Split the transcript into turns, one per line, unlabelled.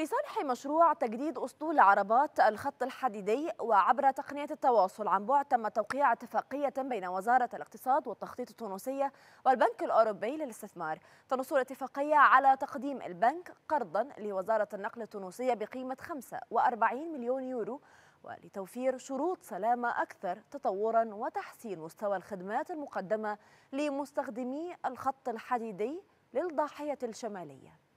لصالح مشروع تجديد أسطول عربات الخط الحديدي وعبر تقنية التواصل عن بعد تم توقيع اتفاقية بين وزارة الاقتصاد والتخطيط التونسية والبنك الأوروبي للاستثمار تنص الاتفاقية على تقديم البنك قرضا لوزارة النقل التونسية بقيمة 45 مليون يورو ولتوفير شروط سلامة أكثر تطورا وتحسين مستوى الخدمات المقدمة لمستخدمي الخط الحديدي للضاحية الشمالية